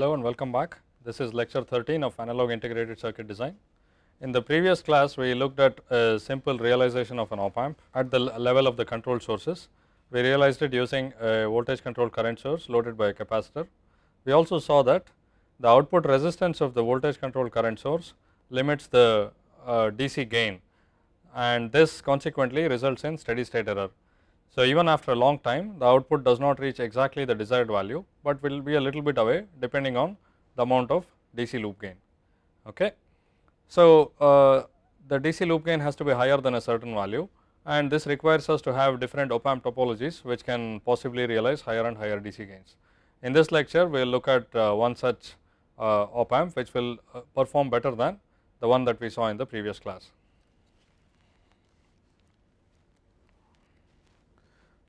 Hello and welcome back. This is lecture 13 of analog integrated circuit design. In the previous class, we looked at a simple realization of an op amp at the level of the control sources. We realized it using a voltage controlled current source loaded by a capacitor. We also saw that the output resistance of the voltage controlled current source limits the uh, DC gain and this consequently results in steady state error. So, even after a long time the output does not reach exactly the desired value, but will be a little bit away depending on the amount of DC loop gain. Okay. So, uh, the DC loop gain has to be higher than a certain value and this requires us to have different op amp topologies which can possibly realize higher and higher DC gains. In this lecture we will look at uh, one such uh, op amp which will uh, perform better than the one that we saw in the previous class.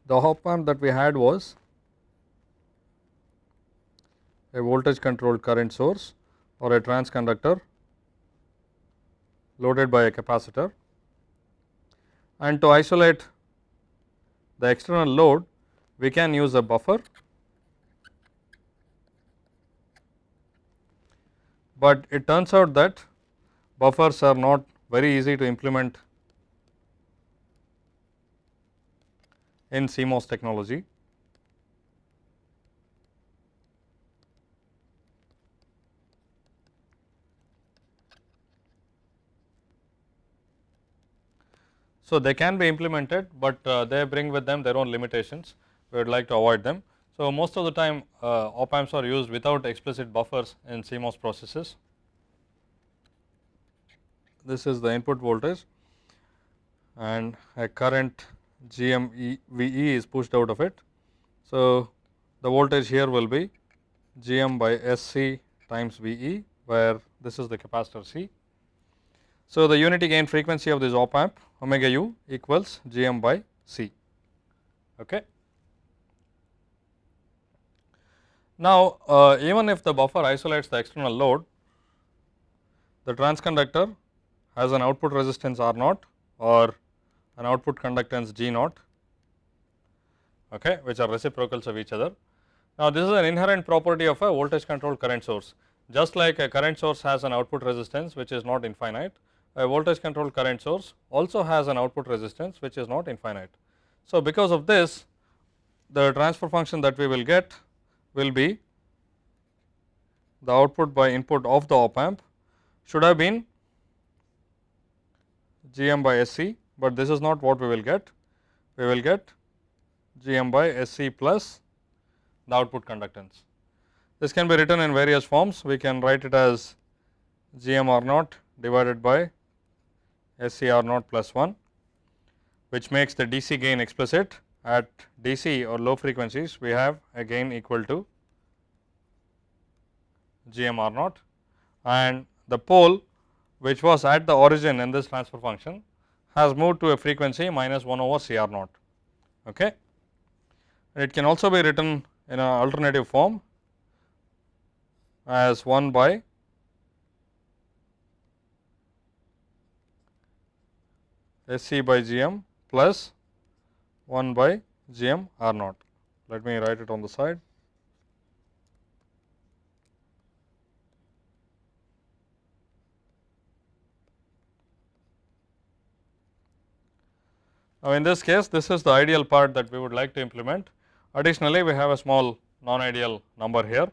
the hop amp that we had was a voltage controlled current source or a transconductor loaded by a capacitor. And to isolate the external load, we can use a buffer, but it turns out that buffers are not very easy to implement in CMOS technology. So, they can be implemented, but uh, they bring with them their own limitations, we would like to avoid them. So, most of the time uh, op amps are used without explicit buffers in CMOS processes. This is the input voltage and a current GMVE is pushed out of it. So, the voltage here will be Gm by Sc times VE where this is the capacitor C. So, the unity gain frequency of this op amp omega u equals Gm by C. Okay. Now, uh, even if the buffer isolates the external load, the transconductor has an output resistance R naught or an output conductance G naught okay, which are reciprocals of each other. Now, this is an inherent property of a voltage controlled current source. Just like a current source has an output resistance which is not infinite, a voltage controlled current source also has an output resistance which is not infinite. So, because of this the transfer function that we will get will be the output by input of the op amp should have been gm by sc but this is not what we will get. We will get G m by S c plus the output conductance. This can be written in various forms. We can write it as GM R naught divided by SC R naught plus 1, which makes the DC gain explicit. At DC or low frequencies, we have a gain equal to GM R naught and the pole which was at the origin in this transfer function has moved to a frequency minus 1 over C r naught. Okay. It can also be written in an alternative form as 1 by SC by GM plus 1 by g m r naught. Let me write it on the side. Now, in this case this is the ideal part that we would like to implement. Additionally, we have a small non-ideal number here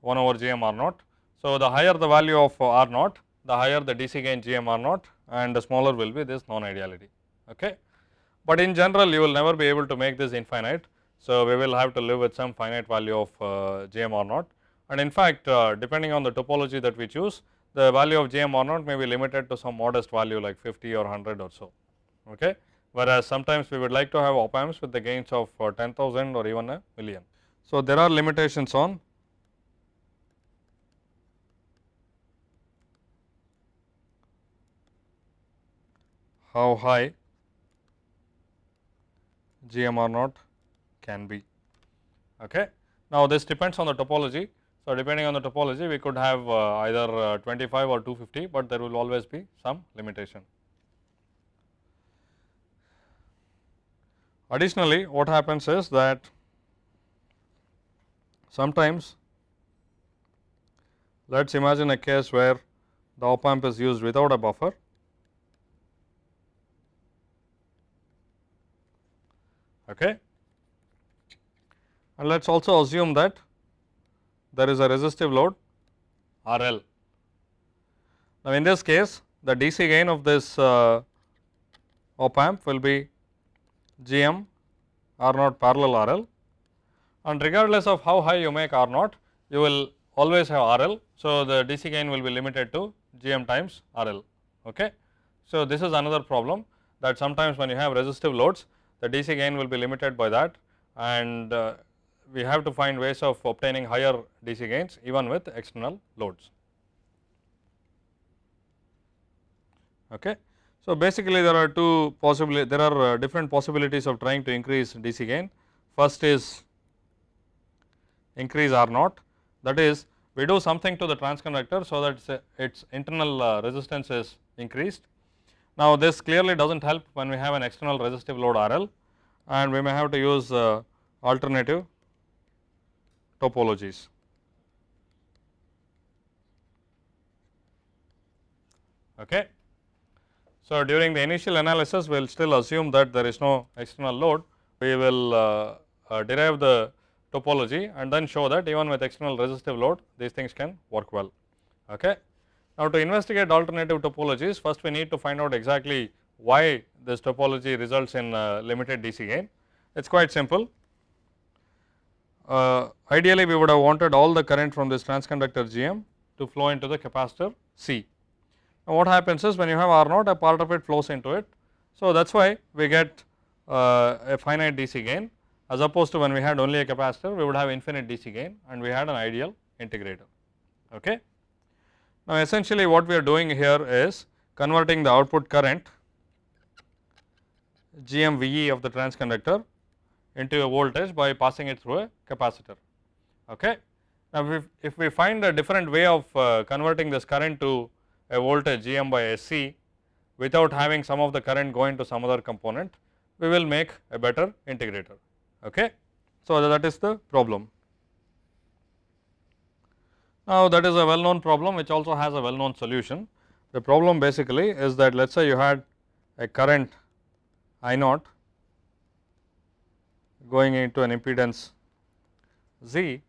1 over gm r naught. So, the higher the value of r naught the higher the DC gain gm r naught and the smaller will be this non-ideality. Okay. But in general you will never be able to make this infinite. So, we will have to live with some finite value of uh, gm r naught and in fact, uh, depending on the topology that we choose the value of gm r naught may be limited to some modest value like 50 or 100 or so. Okay whereas uh, sometimes we would like to have op amps with the gains of uh, 10,000 or even a million. So, there are limitations on how high GMR naught can be. Okay. Now, this depends on the topology. So, depending on the topology we could have uh, either 25 or 250, but there will always be some limitation. Additionally, what happens is that sometimes let us imagine a case where the op amp is used without a buffer. Okay. And let us also assume that there is a resistive load R L. Now, in this case the DC gain of this uh, op amp will be GM R naught parallel RL and regardless of how high you make R naught, you will always have RL. So, the DC gain will be limited to GM times RL. Okay. So, this is another problem that sometimes when you have resistive loads, the DC gain will be limited by that and uh, we have to find ways of obtaining higher DC gains even with external loads. Okay. So, basically there are two possibly there are uh, different possibilities of trying to increase DC gain. First is increase R naught that is we do something to the transconductor so that its uh, internal uh, resistance is increased. Now, this clearly does not help when we have an external resistive load RL and we may have to use alternative topologies. Okay. So, during the initial analysis we will still assume that there is no external load, we will uh, uh, derive the topology and then show that even with external resistive load these things can work well. Okay. Now, to investigate alternative topologies first we need to find out exactly why this topology results in uh, limited DC gain. It is quite simple. Uh, ideally, we would have wanted all the current from this transconductor GM to flow into the capacitor C what happens is when you have R 0 a part of it flows into it. So, that is why we get uh, a finite DC gain as opposed to when we had only a capacitor we would have infinite DC gain and we had an ideal integrator. Okay. Now, essentially what we are doing here is converting the output current GMVE of the transconductor into a voltage by passing it through a capacitor. Okay. Now, if, if we find a different way of uh, converting this current to a voltage Gm by Sc without having some of the current going to some other component, we will make a better integrator. Okay? So, that is the problem. Now, that is a well known problem which also has a well known solution. The problem basically is that let us say you had a current I naught going into an impedance Z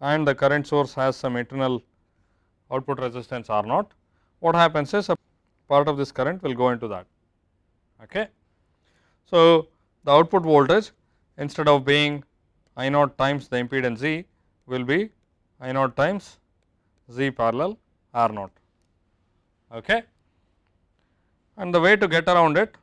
and the current source has some internal output resistance R naught, what happens is a part of this current will go into that. Okay. So, the output voltage instead of being I naught times the impedance Z will be I naught times Z parallel R naught. Okay. And the way to get around it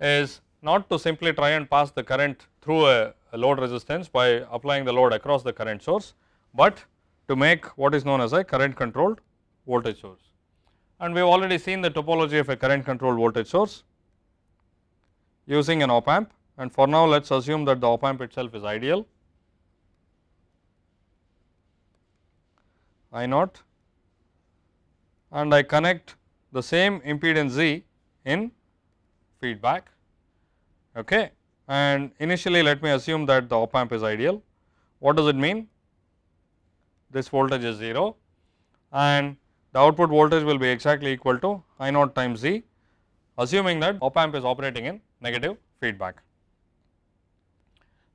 is not to simply try and pass the current through a, a load resistance by applying the load across the current source, but to make what is known as a current controlled voltage source. And we have already seen the topology of a current controlled voltage source using an op amp and for now let us assume that the op amp itself is ideal. I naught and I connect the same impedance Z in feedback. Okay. And initially let me assume that the op amp is ideal. What does it mean? this voltage is 0 and the output voltage will be exactly equal to I naught times Z assuming that op amp is operating in negative feedback.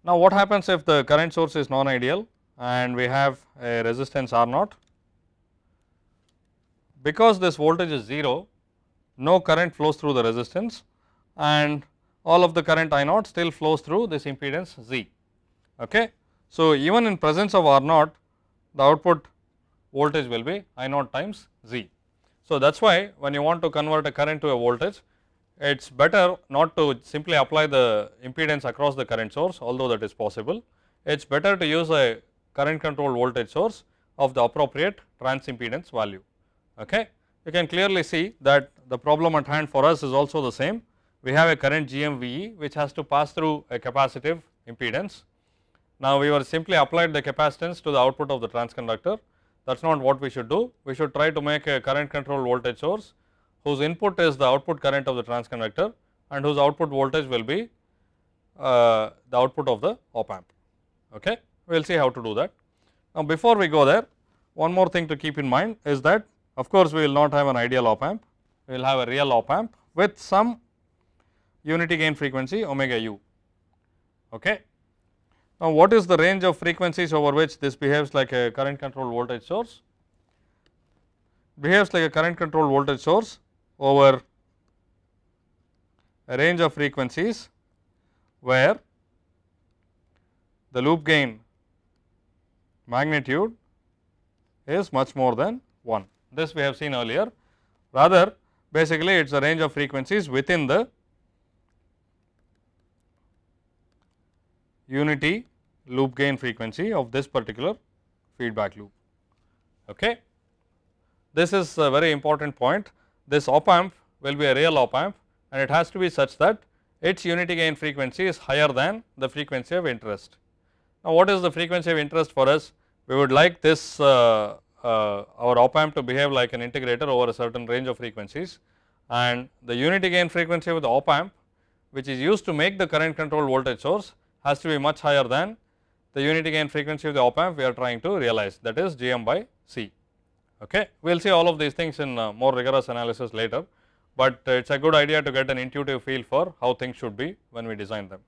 Now, what happens if the current source is non-ideal and we have a resistance R naught? Because this voltage is 0, no current flows through the resistance and all of the current I naught still flows through this impedance Z. Okay. So, even in presence of R naught, the output voltage will be I naught times Z. So, that is why when you want to convert a current to a voltage, it is better not to simply apply the impedance across the current source although that is possible. It is better to use a current controlled voltage source of the appropriate transimpedance value. Okay. You can clearly see that the problem at hand for us is also the same. We have a current GMVE which has to pass through a capacitive impedance now, we were simply applied the capacitance to the output of the transconductor that is not what we should do. We should try to make a current controlled voltage source whose input is the output current of the transconductor and whose output voltage will be uh, the output of the op amp. Okay. We will see how to do that. Now, before we go there one more thing to keep in mind is that of course, we will not have an ideal op amp, we will have a real op amp with some unity gain frequency omega u. Okay. Now, what is the range of frequencies over which this behaves like a current control voltage source? Behaves like a current control voltage source over a range of frequencies where the loop gain magnitude is much more than 1. This we have seen earlier. Rather, basically it is a range of frequencies within the unity loop gain frequency of this particular feedback loop. Okay. This is a very important point. This op amp will be a real op amp and it has to be such that its unity gain frequency is higher than the frequency of interest. Now, what is the frequency of interest for us? We would like this uh, uh, our op amp to behave like an integrator over a certain range of frequencies and the unity gain frequency of the op amp which is used to make the current control voltage source has to be much higher than the unity gain frequency of the op amp we are trying to realize that is gm by c. Okay. We will see all of these things in uh, more rigorous analysis later, but uh, it is a good idea to get an intuitive feel for how things should be when we design them.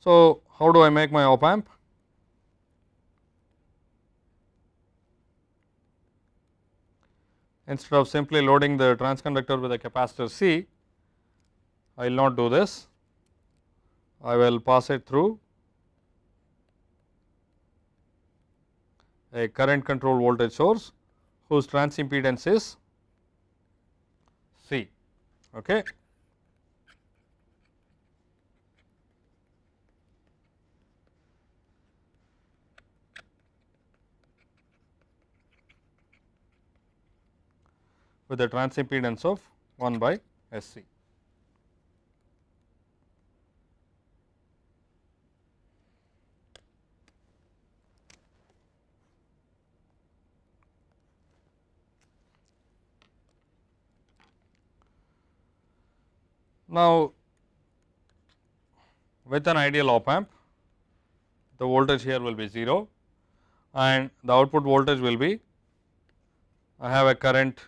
So, how do I make my op amp? Instead of simply loading the transconductor with a capacitor C, I will not do this, I will pass it through a current control voltage source whose trans impedance is C. Okay. with a trans impedance of 1 by S c. Now, with an ideal op amp, the voltage here will be 0 and the output voltage will be I have a current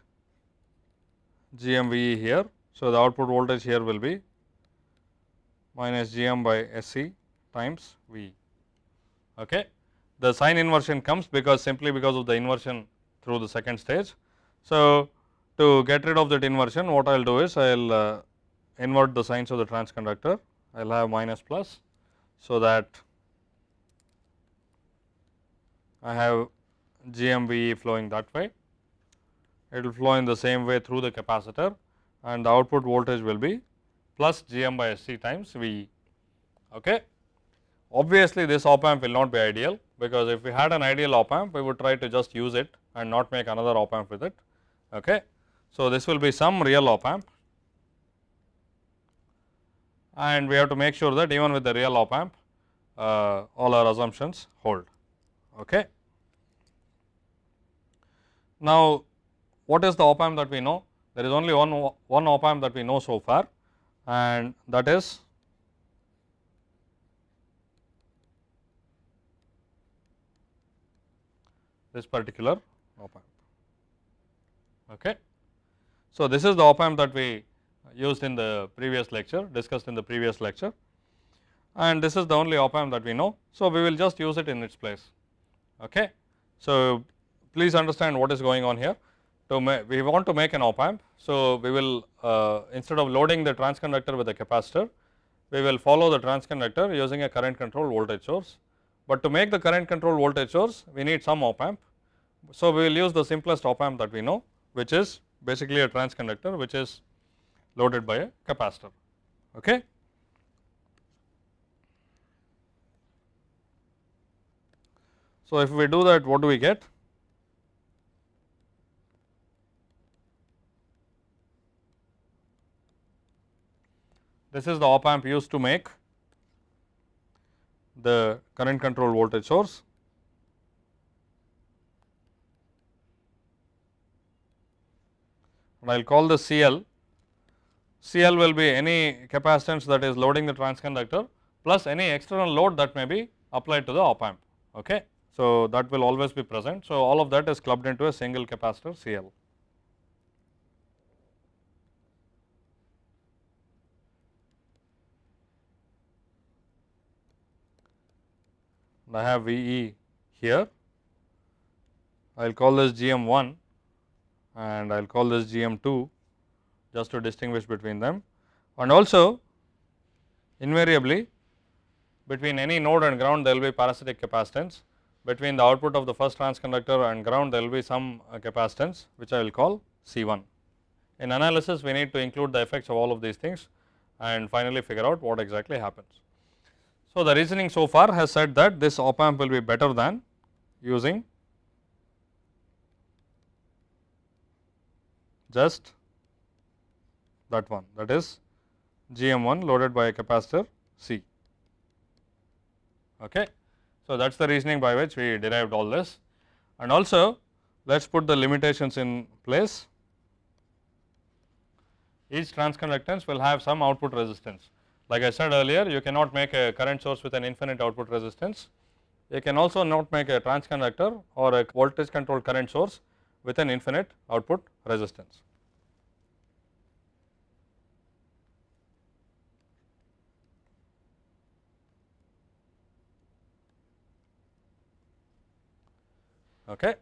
GMVE here. So, the output voltage here will be minus GM by SC times V. Okay. The sign inversion comes because simply because of the inversion through the second stage. So, to get rid of that inversion what I will do is I will uh, invert the signs of the transconductor, I will have minus plus. So, that I have GMVE flowing that way, it will flow in the same way through the capacitor and the output voltage will be plus Gm by Sc times V. Okay. Obviously, this op amp will not be ideal because if we had an ideal op amp, we would try to just use it and not make another op amp with it. Okay. So, this will be some real op amp and we have to make sure that even with the real op amp uh, all our assumptions hold. Okay. Now, what is the op amp that we know? There is only one, one op amp that we know so far and that is this particular op amp. Okay. So, this is the op amp that we used in the previous lecture, discussed in the previous lecture and this is the only op amp that we know. So, we will just use it in its place. Okay. So, please understand what is going on here. To we want to make an op amp. So, we will uh, instead of loading the transconductor with a capacitor, we will follow the transconductor using a current control voltage source. But to make the current control voltage source, we need some op amp. So, we will use the simplest op amp that we know, which is basically a transconductor, which is loaded by a capacitor. Okay. So, if we do that what do we get? This is the op amp used to make the current control voltage source. And I will call the CL CL will be any capacitance that is loading the transconductor plus any external load that may be applied to the op amp. Okay. So, that will always be present. So, all of that is clubbed into a single capacitor CL. And I have VE here. I will call this GM1 and I will call this GM2 just to distinguish between them and also invariably between any node and ground there will be parasitic capacitance between the output of the first transconductor and ground there will be some uh, capacitance which I will call C1. In analysis we need to include the effects of all of these things and finally figure out what exactly happens. So, the reasoning so far has said that this op amp will be better than using just that one that is GM1 loaded by a capacitor C. Okay. So, that is the reasoning by which we derived all this and also let us put the limitations in place. Each transconductance will have some output resistance. Like I said earlier, you cannot make a current source with an infinite output resistance. You can also not make a transconductor or a voltage controlled current source with an infinite output resistance. Okay.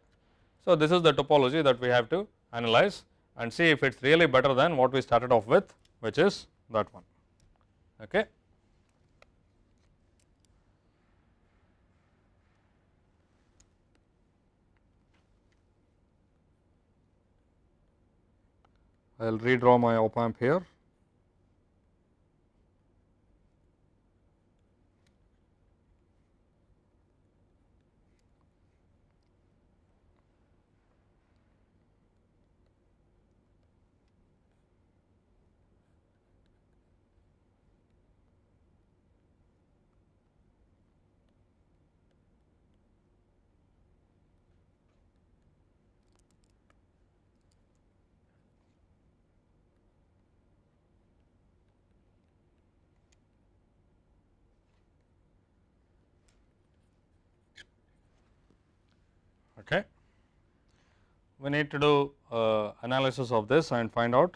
So, this is the topology that we have to analyze and see if it is really better than what we started off with which is that one. Okay. I will redraw my op amp here. need to do uh, analysis of this and find out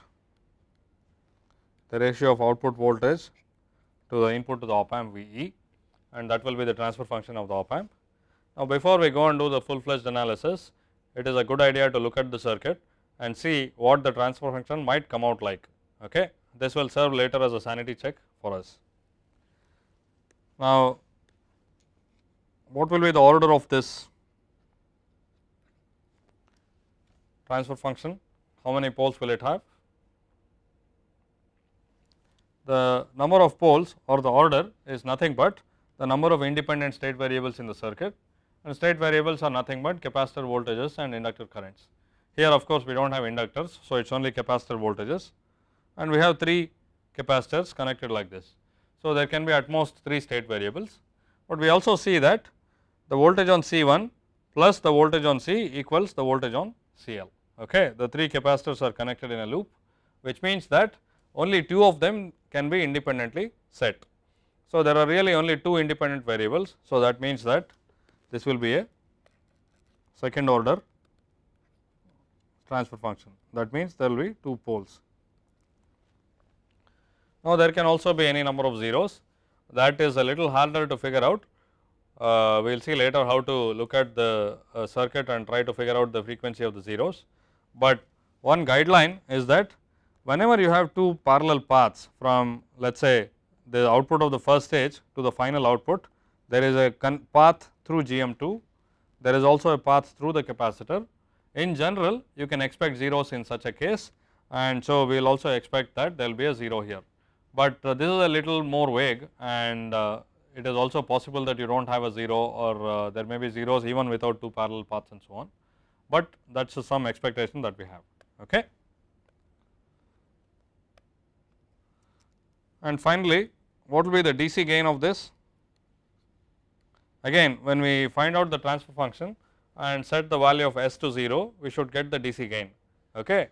the ratio of output voltage to the input to the op amp VE and that will be the transfer function of the op amp. Now, before we go and do the full fledged analysis, it is a good idea to look at the circuit and see what the transfer function might come out like. Okay? This will serve later as a sanity check for us. Now, what will be the order of this transfer function, how many poles will it have? The number of poles or the order is nothing but the number of independent state variables in the circuit and state variables are nothing but capacitor voltages and inductor currents. Here of course, we do not have inductors, so it is only capacitor voltages and we have 3 capacitors connected like this. So, there can be at most 3 state variables, but we also see that the voltage on C1 plus the voltage on C equals the voltage on CL okay. The three capacitors are connected in a loop which means that only two of them can be independently set. So, there are really only two independent variables. So, that means that this will be a second order transfer function that means there will be two poles. Now, there can also be any number of zeros that is a little harder to figure out. Uh, we will see later how to look at the uh, circuit and try to figure out the frequency of the zeros but one guideline is that whenever you have two parallel paths from let us say the output of the first stage to the final output, there is a path through GM2, there is also a path through the capacitor. In general, you can expect zeros in such a case and so we will also expect that there will be a 0 here. But uh, this is a little more vague and uh, it is also possible that you do not have a 0 or uh, there may be zeros even without two parallel paths and so on but that is some expectation that we have. Okay. And finally, what will be the DC gain of this? Again, when we find out the transfer function and set the value of S to 0, we should get the DC gain. Okay.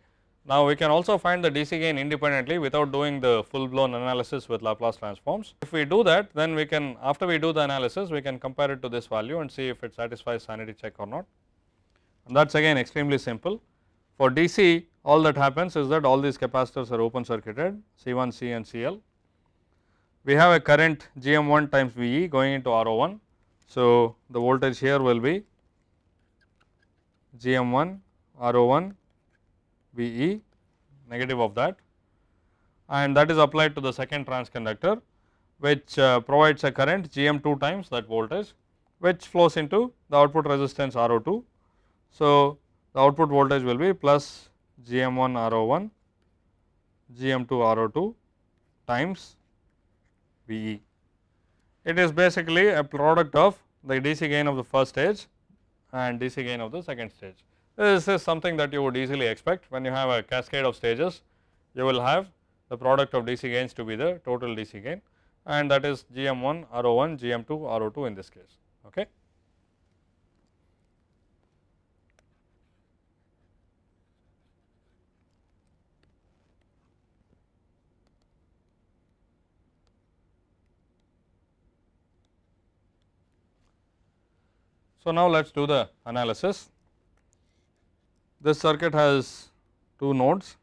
Now, we can also find the DC gain independently without doing the full blown analysis with Laplace transforms. If we do that, then we can after we do the analysis, we can compare it to this value and see if it satisfies sanity check or not and that is again extremely simple. For DC all that happens is that all these capacitors are open circuited C1, C and CL. We have a current GM1 times VE going into RO1. So, the voltage here will be GM1 RO1 VE negative of that and that is applied to the second transconductor which uh, provides a current GM2 times that voltage which flows into the output resistance RO2 so, the output voltage will be plus Gm1 RO1, Gm2 RO2 times VE. It is basically a product of the DC gain of the first stage and DC gain of the second stage. This is something that you would easily expect when you have a cascade of stages, you will have the product of DC gains to be the total DC gain and that is Gm1 RO1, Gm2 RO2 in this case. Okay. So, now let us do the analysis. This circuit has two nodes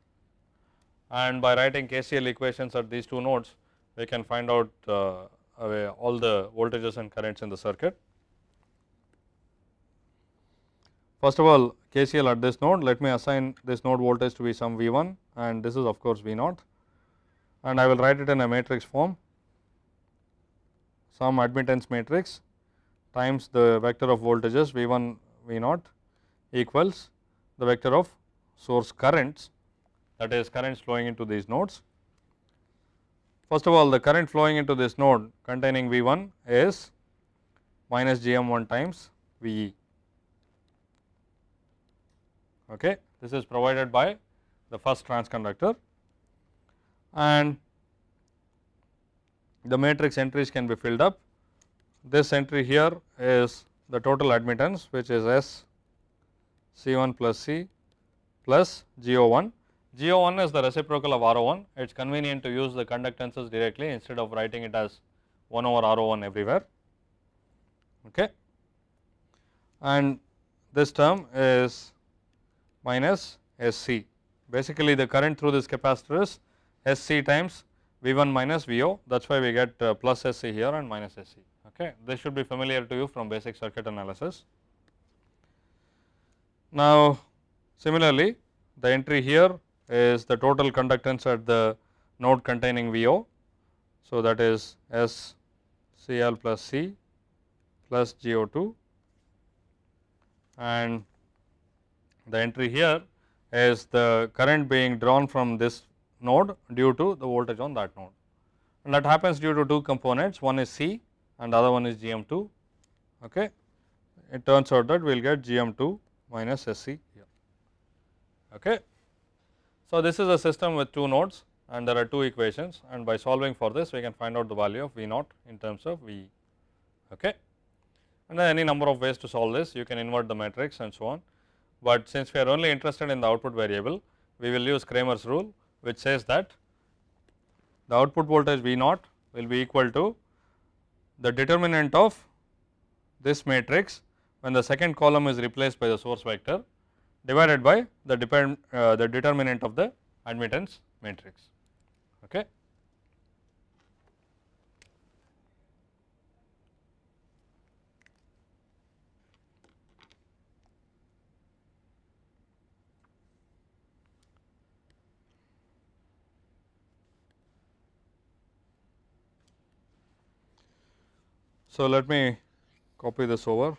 and by writing KCL equations at these two nodes, we can find out uh, all the voltages and currents in the circuit. First of all, KCL at this node, let me assign this node voltage to be some V1 and this is of course V0 and I will write it in a matrix form, some admittance matrix times the vector of voltages V 1 V 0 equals the vector of source currents that is currents flowing into these nodes. First of all the current flowing into this node containing V 1 is minus G m 1 times V e. Okay. This is provided by the first transconductor and the matrix entries can be filled up this entry here is the total admittance which is S C 1 plus C plus G O 1. G O 1 is the reciprocal of R O 1. It is convenient to use the conductances directly instead of writing it as 1 over R O 1 everywhere. Okay. And this term is minus S C. Basically, the current through this capacitor is S C times V 1 minus V O that is why we get uh, plus S C here and minus S C. Okay. This should be familiar to you from basic circuit analysis. Now, similarly, the entry here is the total conductance at the node containing VO. So, that is S CL plus C plus GO2 and the entry here is the current being drawn from this node due to the voltage on that node. And that happens due to two components, one is C and the other one is GM2. Okay. It turns out that we will get GM2 minus SC here. Okay. So, this is a system with 2 nodes and there are 2 equations and by solving for this we can find out the value of V naught in terms of V. Okay. And there are any number of ways to solve this, you can invert the matrix and so on. But since we are only interested in the output variable, we will use Kramer's rule which says that the output voltage V naught will be equal to the determinant of this matrix when the second column is replaced by the source vector divided by the depend uh, the determinant of the admittance matrix okay So, let me copy this over.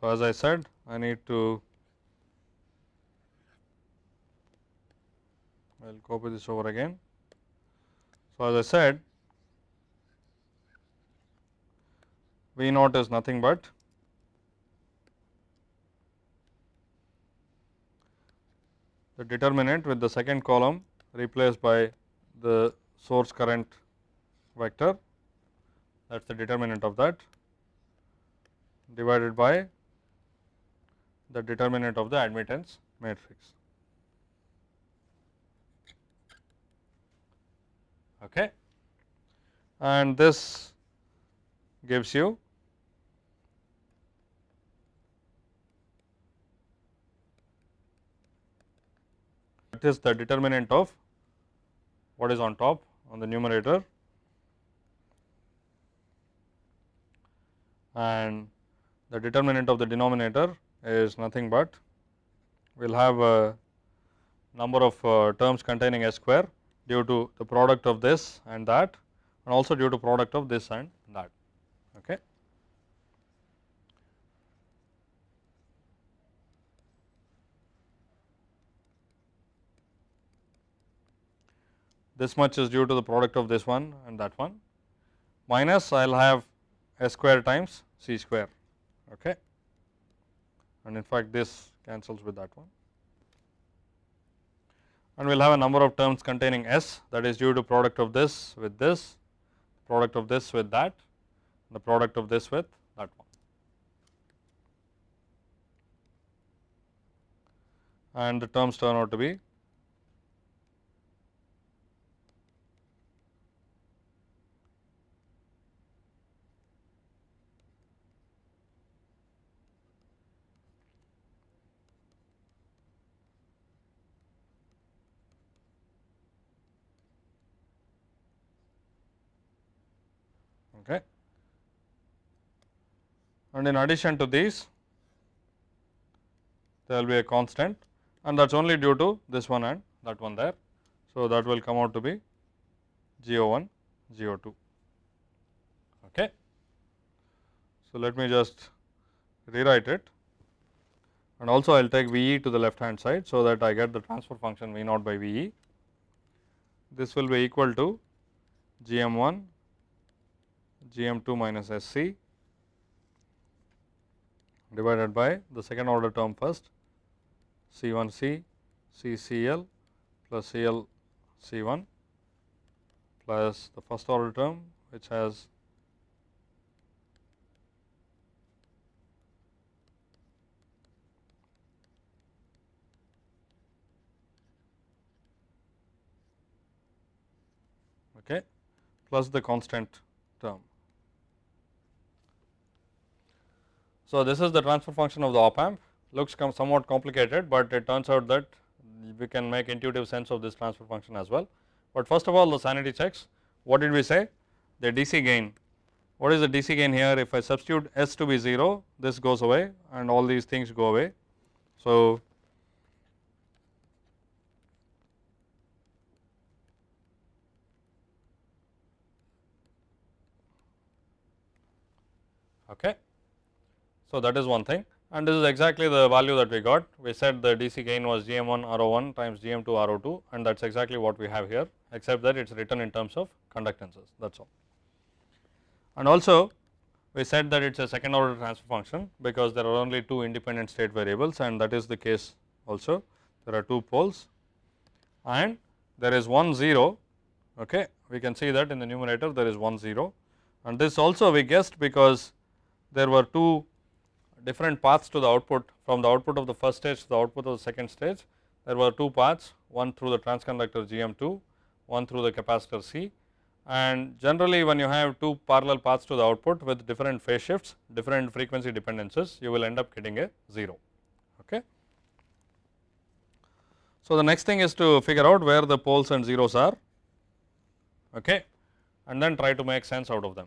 So, as I said I need to I will copy this over again. So, as I said V naught is nothing but the determinant with the second column replaced by the source current vector that is the determinant of that divided by the determinant of the admittance matrix. Okay. And this gives you that is the determinant of what is on top on the numerator and the determinant of the denominator is nothing but we will have a number of uh, terms containing s square due to the product of this and that and also due to product of this and that. Okay. this much is due to the product of this one and that one minus I will have S square times C square okay. and in fact this cancels with that one and we will have a number of terms containing S that is due to product of this with this product of this with that the product of this with that one. and the terms turn out to be and in addition to these there will be a constant and that is only due to this one and that one there. So, that will come out to be GO1, GO2. Okay. So, let me just rewrite it and also I will take VE to the left hand side. So, that I get the transfer function V naught by VE. This will be equal to GM1, GM2 minus SC divided by the second order term first C1C CCl plus ClC1 plus the first order term which has okay plus the constant term So, this is the transfer function of the op amp looks somewhat complicated, but it turns out that we can make intuitive sense of this transfer function as well. But first of all the sanity checks what did we say the DC gain what is the DC gain here if I substitute S to be 0 this goes away and all these things go away. So, So, that is one thing and this is exactly the value that we got. We said the DC gain was GM1 R01 times GM2 R02 and that is exactly what we have here except that it is written in terms of conductances that is all. And also we said that it is a second order transfer function because there are only two independent state variables and that is the case also. There are two poles and there is one 0 okay. we can see that in the numerator there is one 0 and this also we guessed because there were two different paths to the output from the output of the first stage to the output of the second stage. There were two paths one through the transconductor GM2, one through the capacitor C and generally when you have two parallel paths to the output with different phase shifts, different frequency dependences you will end up getting a 0. Okay. So, the next thing is to figure out where the poles and zeros are okay, and then try to make sense out of them.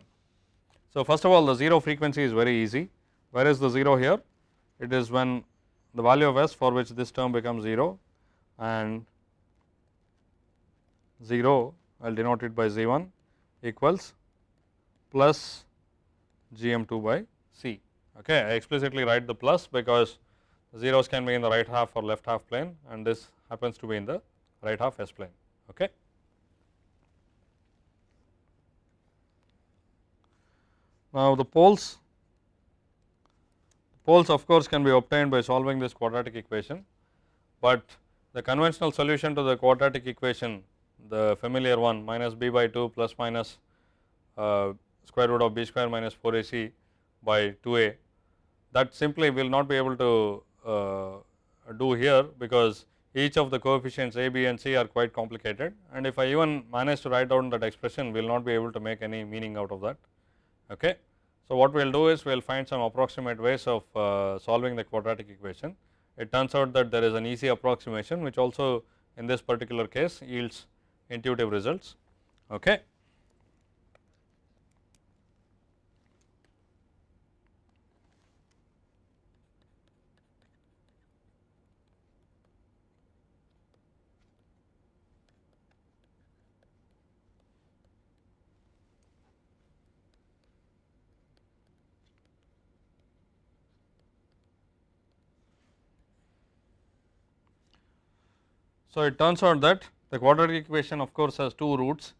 So, first of all the 0 frequency is very easy where is the 0 here? It is when the value of s for which this term becomes 0 and 0 I will denote it by z 1 equals plus g m 2 by c. Okay. I explicitly write the plus because zeros can be in the right half or left half plane and this happens to be in the right half s plane. Okay. Now, the poles Poles of course can be obtained by solving this quadratic equation, but the conventional solution to the quadratic equation the familiar one minus b by 2 plus minus uh, square root of b square minus 4ac by 2a that simply will not be able to uh, do here because each of the coefficients a, b and c are quite complicated and if I even manage to write down that expression we will not be able to make any meaning out of that. Okay. So, what we will do is we will find some approximate ways of uh, solving the quadratic equation. It turns out that there is an easy approximation which also in this particular case yields intuitive results. Okay. So, it turns out that the quadratic equation of course has two roots,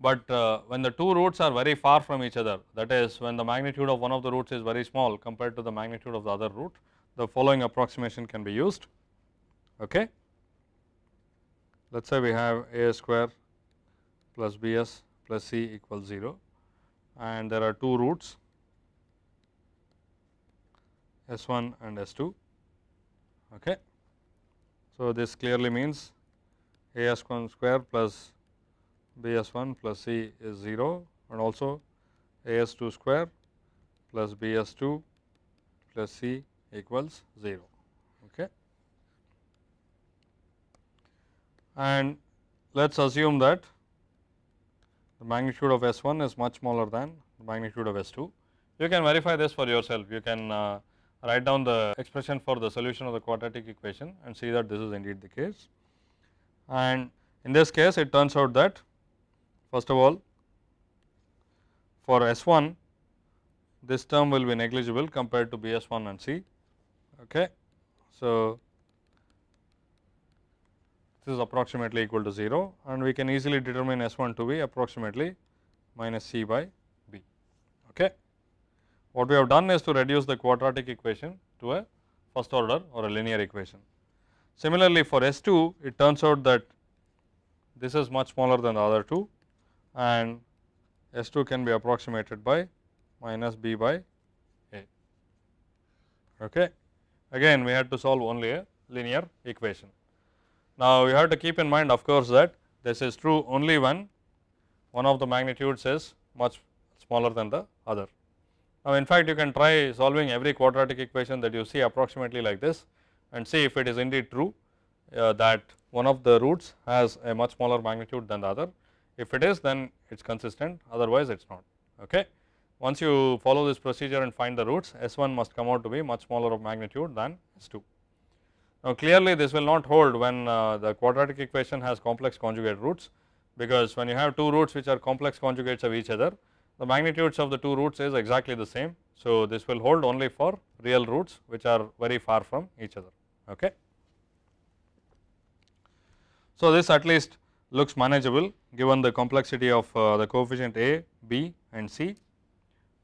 but uh, when the two roots are very far from each other that is when the magnitude of one of the roots is very small compared to the magnitude of the other root the following approximation can be used. Okay. Let us say we have a square plus bs plus c equals 0 and there are two roots s 1 and s 2. Okay. So, this clearly means as1 square plus bs1 plus c is 0 and also as2 square plus bs2 plus c equals 0. Okay. And let us assume that the magnitude of S1 is much smaller than the magnitude of S2. You can verify this for yourself. You can uh, write down the expression for the solution of the quadratic equation and see that this is indeed the case and in this case it turns out that first of all for S 1 this term will be negligible compared to B S 1 and C. Okay. So, this is approximately equal to 0 and we can easily determine S 1 to be approximately minus C by B. Okay. What we have done is to reduce the quadratic equation to a first order or a linear equation. Similarly, for S2 it turns out that this is much smaller than the other two and S2 can be approximated by minus B by A. Okay. Again we had to solve only a linear equation. Now, you have to keep in mind of course that this is true only when one of the magnitudes is much smaller than the other. Now, in fact, you can try solving every quadratic equation that you see approximately like this and see if it is indeed true uh, that one of the roots has a much smaller magnitude than the other. If it is then it is consistent otherwise it is not. Okay. Once you follow this procedure and find the roots S1 must come out to be much smaller of magnitude than S2. Now clearly this will not hold when uh, the quadratic equation has complex conjugate roots because when you have two roots which are complex conjugates of each other the magnitudes of the two roots is exactly the same. So this will hold only for real roots which are very far from each other. Okay. So, this at least looks manageable given the complexity of uh, the coefficient A, B and C.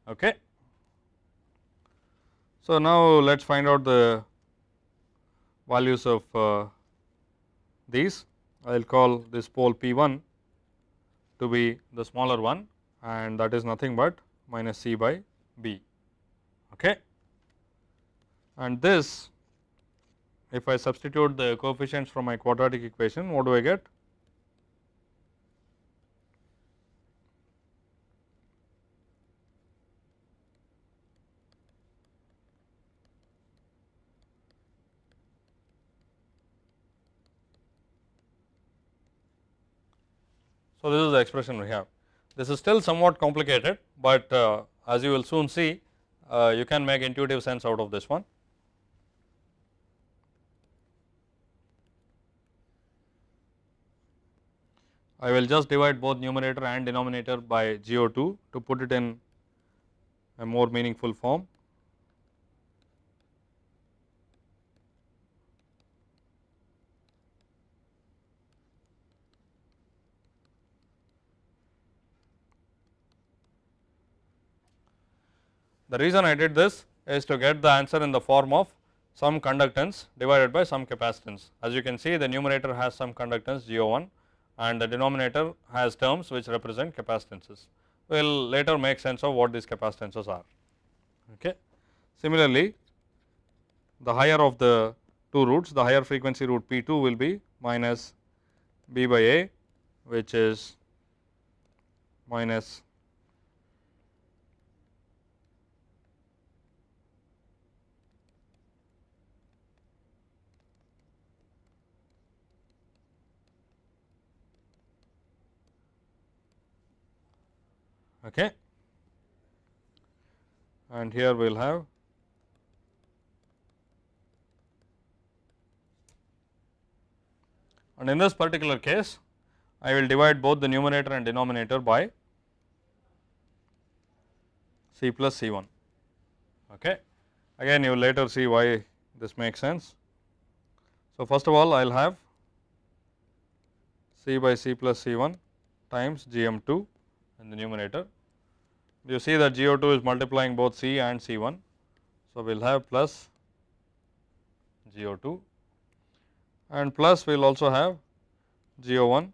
Okay. So, now let us find out the values of uh, these. I will call this pole P1 to be the smaller one and that is nothing but minus C by B. Okay. And this if I substitute the coefficients from my quadratic equation, what do I get? So, this is the expression we have. This is still somewhat complicated, but uh, as you will soon see, uh, you can make intuitive sense out of this one. I will just divide both numerator and denominator by GO2 to put it in a more meaningful form. The reason I did this is to get the answer in the form of some conductance divided by some capacitance. As you can see the numerator has some conductance GO1 and the denominator has terms which represent capacitances. We will later make sense of what these capacitances are. Okay. Similarly, the higher of the two roots, the higher frequency root P 2 will be minus B by A which is minus okay. and here we will have and in this particular case I will divide both the numerator and denominator by C plus C 1 okay. Again you will later see why this makes sense. So, first of all I will have C by C plus C 1 times G m 2 in the numerator you see that GO2 is multiplying both C and C1. So, we will have plus GO2 and plus we will also have GO1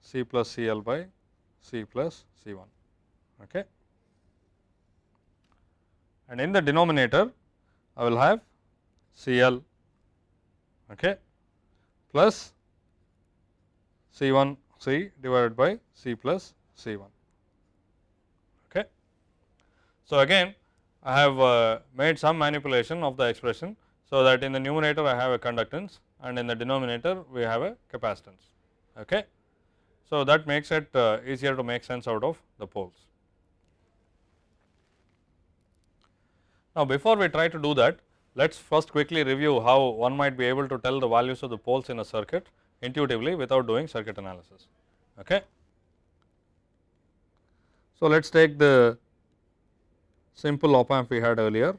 C plus CL by C plus C1. Okay. And in the denominator, I will have CL okay, plus C1 C divided by C plus C1. So, again I have uh, made some manipulation of the expression. So, that in the numerator I have a conductance and in the denominator we have a capacitance. Okay. So, that makes it uh, easier to make sense out of the poles. Now, before we try to do that, let us first quickly review how one might be able to tell the values of the poles in a circuit intuitively without doing circuit analysis. Okay. So, let us take the simple op amp we had earlier.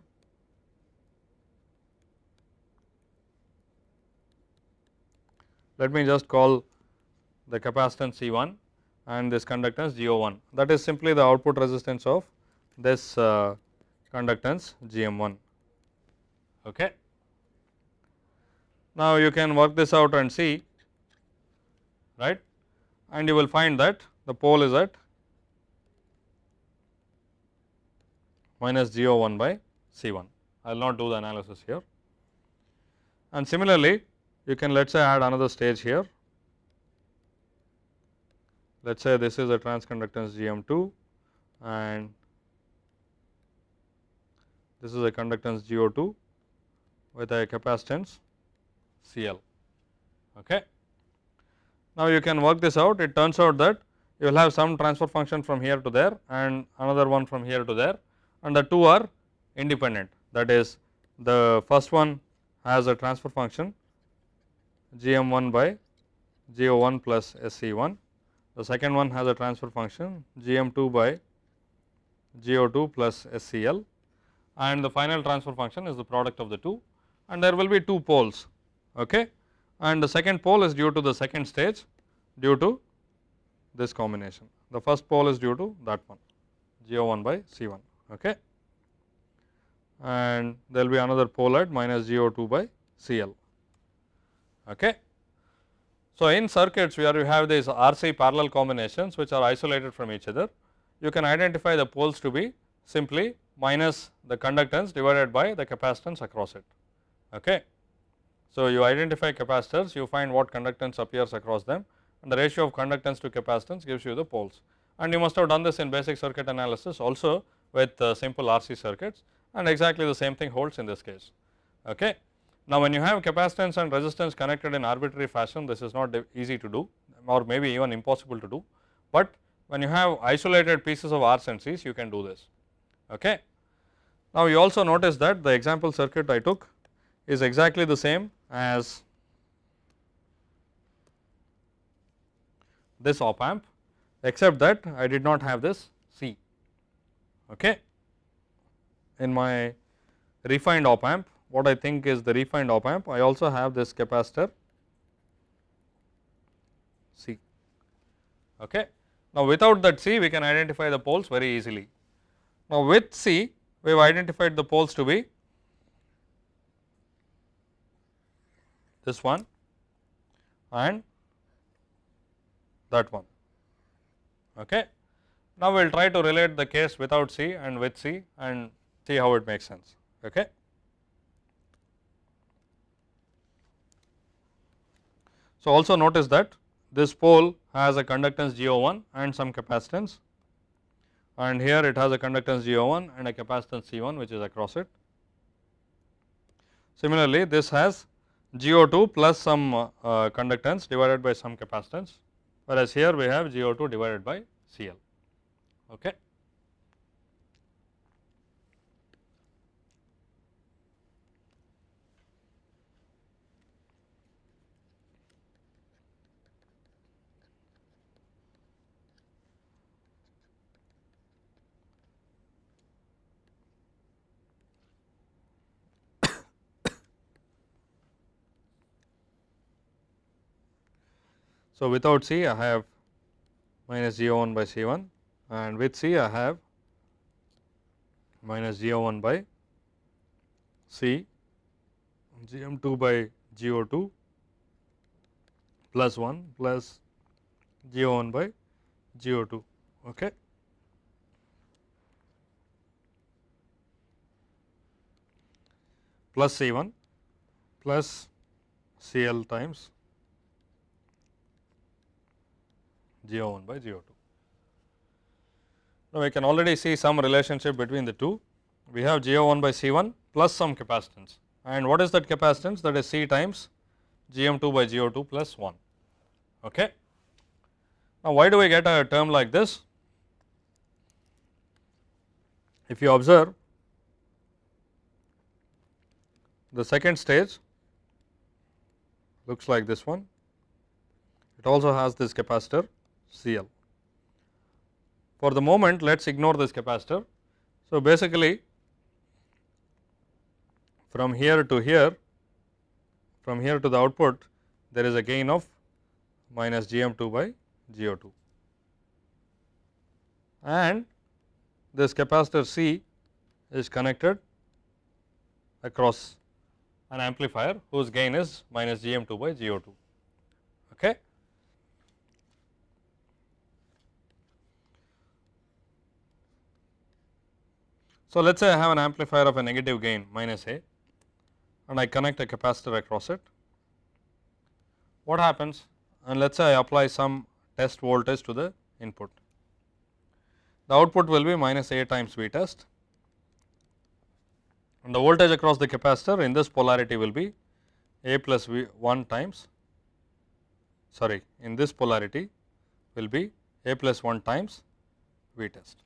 Let me just call the capacitance C 1 and this conductance G O 1 that is simply the output resistance of this uh, conductance G M 1. Okay. Now, you can work this out and see right and you will find that the pole is at minus GO1 by C1. I will not do the analysis here. And similarly, you can let us say add another stage here. Let us say this is a transconductance GM2 and this is a conductance GO2 with a capacitance CL. Okay. Now, you can work this out. It turns out that you will have some transfer function from here to there and another one from here to there and the two are independent that is the first one has a transfer function gm1 by go1 plus sc1 the second one has a transfer function gm2 by go2 plus scl and the final transfer function is the product of the two and there will be two poles okay and the second pole is due to the second stage due to this combination the first pole is due to that one go1 by c1 okay. and there will be another pole at minus GO2 by CL. Okay. So, in circuits where you have these RC parallel combinations which are isolated from each other, you can identify the poles to be simply minus the conductance divided by the capacitance across it. Okay. So, you identify capacitors, you find what conductance appears across them and the ratio of conductance to capacitance gives you the poles. And you must have done this in basic circuit analysis also with uh, simple RC circuits and exactly the same thing holds in this case. Okay. Now, when you have capacitance and resistance connected in arbitrary fashion, this is not easy to do or maybe even impossible to do, but when you have isolated pieces of Rs and Cs, you can do this. Okay. Now, you also notice that the example circuit I took is exactly the same as this op amp, except that I did not have this okay. In my refined op amp, what I think is the refined op amp, I also have this capacitor C. Okay. Now, without that C, we can identify the poles very easily. Now, with C, we have identified the poles to be this one and that one. Okay. Now, we will try to relate the case without C and with C and see how it makes sense. Okay. So, also notice that this pole has a conductance GO1 and some capacitance and here it has a conductance GO1 and a capacitance C1 which is across it. Similarly, this has GO2 plus some uh, uh, conductance divided by some capacitance whereas here we have GO2 divided by CL. Okay. So, without C I have minus G 1 by C 1 and with C I have minus G O 1 by C g m 2 by g o 2 plus 1 plus g o 1 by g o 2. Okay. plus C 1 plus C L times G O 1 by G O 2. Now, we can already see some relationship between the two. We have GO1 by C1 plus some capacitance and what is that capacitance? That is C times GM2 by GO2 plus 1. Okay. Now, why do we get a term like this? If you observe the second stage looks like this one, it also has this capacitor CL for the moment let us ignore this capacitor. So, basically from here to here from here to the output there is a gain of minus gm2 by go2 and this capacitor C is connected across an amplifier whose gain is minus gm2 by go2 okay So, let us say I have an amplifier of a negative gain minus A and I connect a capacitor across it. What happens? And let us say I apply some test voltage to the input. The output will be minus A times V test and the voltage across the capacitor in this polarity will be A plus V 1 times sorry in this polarity will be A plus 1 times V test.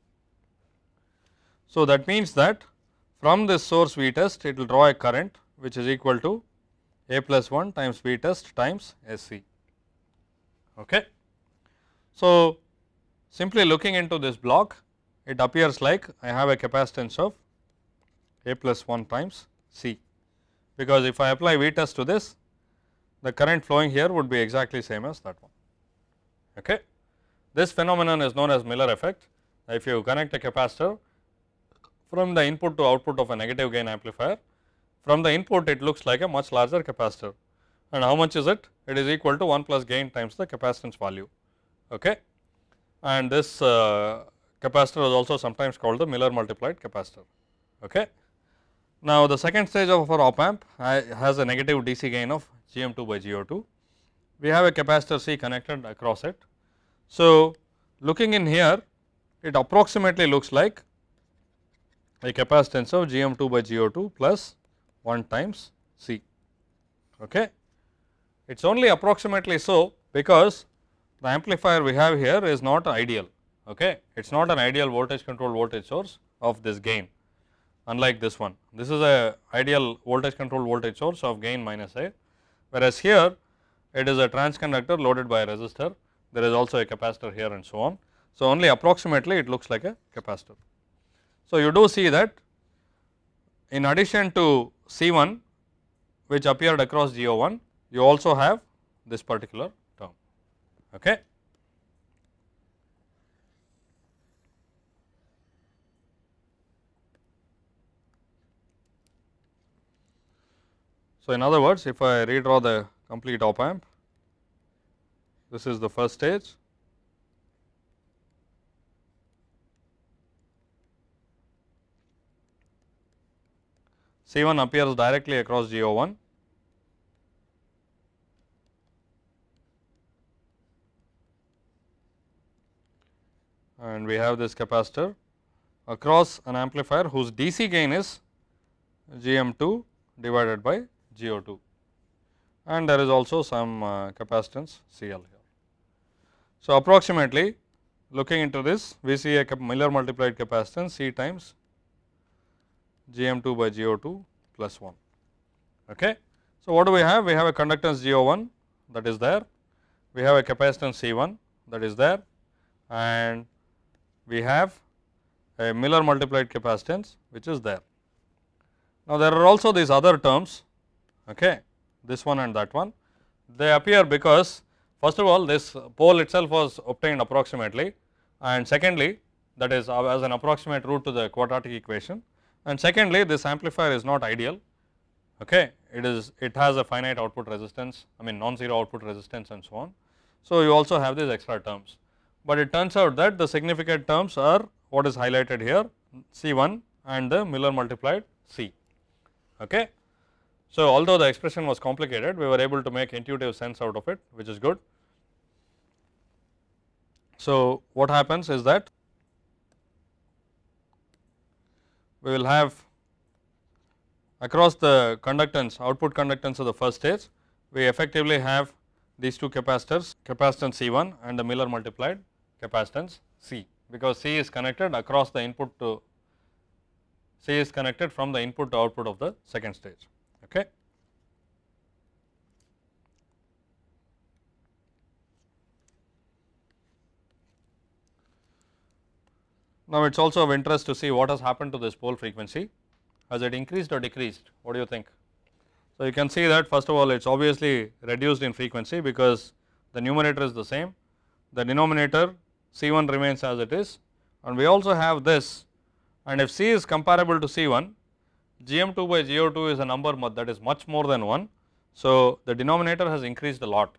So, that means that from this source V test it will draw a current which is equal to A plus 1 times V test times SC. Okay. So, simply looking into this block it appears like I have a capacitance of A plus 1 times C because if I apply V test to this the current flowing here would be exactly same as that one. Okay. This phenomenon is known as Miller effect. If you connect a capacitor from the input to output of a negative gain amplifier. From the input it looks like a much larger capacitor and how much is it? It is equal to 1 plus gain times the capacitance value okay. and this uh, capacitor is also sometimes called the Miller multiplied capacitor. Okay. Now, the second stage of our op amp has a negative DC gain of GM2 by GO2. We have a capacitor C connected across it. So, looking in here, it approximately looks like a capacitance of Gm2 by Go2 plus 1 times C. Okay. It is only approximately so because the amplifier we have here is not ideal. Okay. It is not an ideal voltage controlled voltage source of this gain unlike this one. This is a ideal voltage controlled voltage source of gain minus A whereas here it is a transconductor loaded by a resistor. There is also a capacitor here and so on. So, only approximately it looks like a capacitor. So, you do see that in addition to C 1 which appeared across G O 1 you also have this particular term. Okay. So, in other words if I redraw the complete op amp this is the first stage C1 appears directly across GO1. and we have this capacitor across an amplifier whose DC gain is GM2 divided by GO2 and there is also some uh, capacitance CL here. So, approximately looking into this we see a Miller multiplied capacitance C times Gm2 by Go2 plus 1. Okay. So, what do we have? We have a conductance Go1 that is there, we have a capacitance C1 that is there and we have a Miller multiplied capacitance which is there. Now, there are also these other terms, okay, this one and that one. They appear because first of all this pole itself was obtained approximately and secondly that is uh, as an approximate root to the quadratic equation and secondly this amplifier is not ideal okay it is it has a finite output resistance I mean non zero output resistance and so on. So, you also have these extra terms, but it turns out that the significant terms are what is highlighted here C 1 and the Miller multiplied C. Okay. So, although the expression was complicated we were able to make intuitive sense out of it which is good. So, what happens is that we will have across the conductance output conductance of the first stage we effectively have these two capacitors capacitance C1 and the Miller multiplied capacitance C because C is connected across the input to C is connected from the input to output of the second stage. Okay. Now, it is also of interest to see what has happened to this pole frequency. Has it increased or decreased? What do you think? So, you can see that first of all it is obviously reduced in frequency because the numerator is the same, the denominator C 1 remains as it is and we also have this and if C is comparable to C 1, G m 2 by G o 2 is a number that is much more than 1. So, the denominator has increased a lot.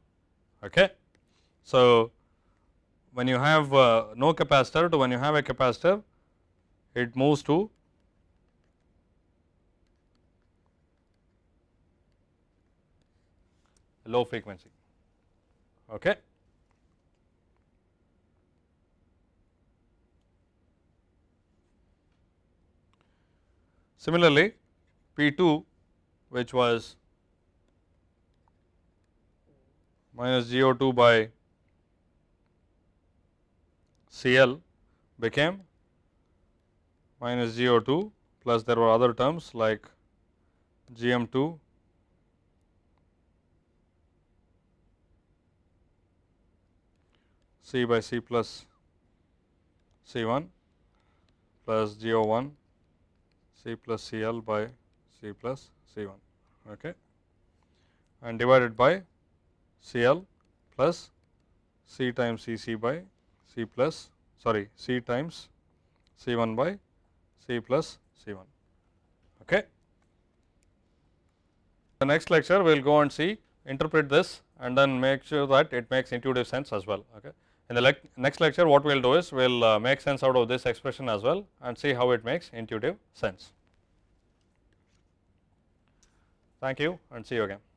Okay. So, when you have uh, no capacitor to when you have a capacitor, it moves to low frequency. Okay. Similarly, P2 which was minus GO2 by Cl became minus GO2 plus there were other terms like GM2 C by C plus C 1 plus GO 1 C plus C L by C plus C 1 okay. and divided by C L plus C times C C by C plus sorry C times C1 by C plus C1. Okay. The next lecture we will go and see interpret this and then make sure that it makes intuitive sense as well. Okay. In the le next lecture what we will do is we will uh, make sense out of this expression as well and see how it makes intuitive sense. Thank you and see you again.